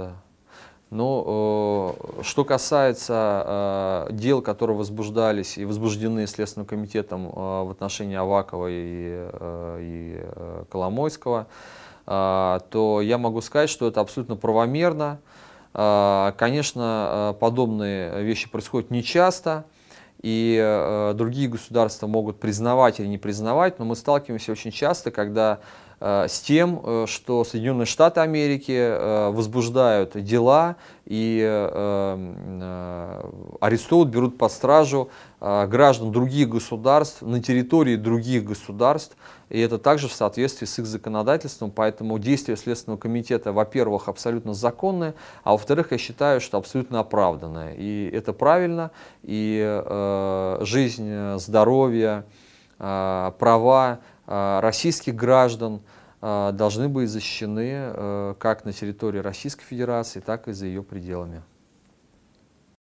да. Но ну, э, что касается э, дел, которые возбуждались и возбуждены Следственным комитетом э, в отношении Авакова и, э, и э, Коломойского, э, то я могу сказать, что это абсолютно правомерно. Э, конечно, э, подобные вещи происходят нечасто, и э, другие государства могут признавать или не признавать, но мы сталкиваемся очень часто, когда Э, с тем, э, что Соединенные Штаты Америки э, возбуждают дела и арестовывают, берут под стражу граждан других государств на территории других государств, и это также в соответствии с их законодательством, поэтому действия Следственного комитета, во-первых, абсолютно законные, а во-вторых, я считаю, что абсолютно оправданные, и это правильно, и жизнь, здоровье, права а, российских граждан а, должны быть защищены э, как на территории Российской Федерации, так и за ее пределами.